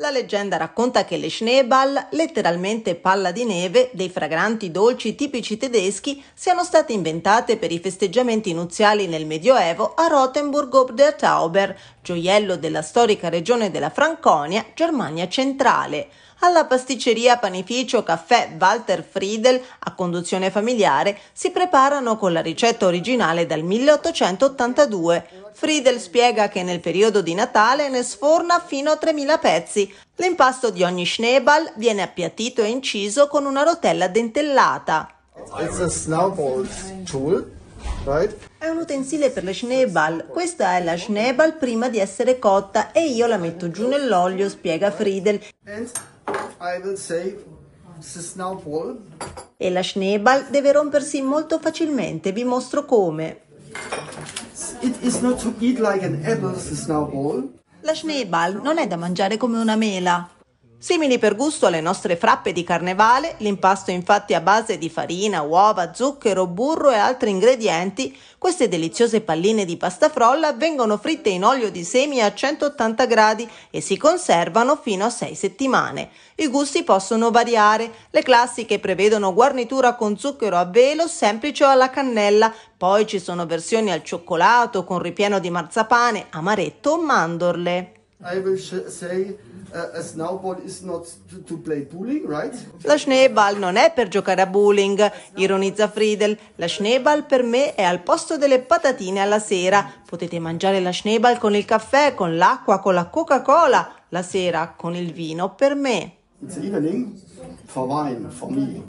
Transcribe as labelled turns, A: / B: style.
A: La leggenda racconta che le Schneeball, letteralmente palla di neve, dei fragranti dolci tipici tedeschi, siano state inventate per i festeggiamenti nuziali nel Medioevo a Rothenburg ob der Tauber, gioiello della storica regione della Franconia, Germania centrale. Alla pasticceria panificio caffè Walter Friedel, a conduzione familiare, si preparano con la ricetta originale dal 1882, Friedel spiega che nel periodo di Natale ne sforna fino a 3.000 pezzi. L'impasto di ogni Schneeball viene appiattito e inciso con una rotella dentellata. È un utensile per le Schneeball. Questa è la Schneeball prima di essere cotta e io la metto giù nell'olio, spiega Friedel. E la Schneeball deve rompersi molto facilmente, vi mostro come. La Schneeball non è da mangiare come una mela. Simili per gusto alle nostre frappe di carnevale, l'impasto infatti a base di farina, uova, zucchero, burro e altri ingredienti, queste deliziose palline di pasta frolla vengono fritte in olio di semi a 180 gradi e si conservano fino a 6 settimane. I gusti possono variare, le classiche prevedono guarnitura con zucchero a velo, semplice o alla cannella, poi ci sono versioni al cioccolato con ripieno di marzapane, amaretto o mandorle. La Schneeball non è per giocare a bowling, ironizza Friedel. La Schneeball per me è al posto delle patatine alla sera. Potete mangiare la Schneeball con il caffè, con l'acqua, con la Coca-Cola. La sera con il vino per me. It's evening for wine, for me.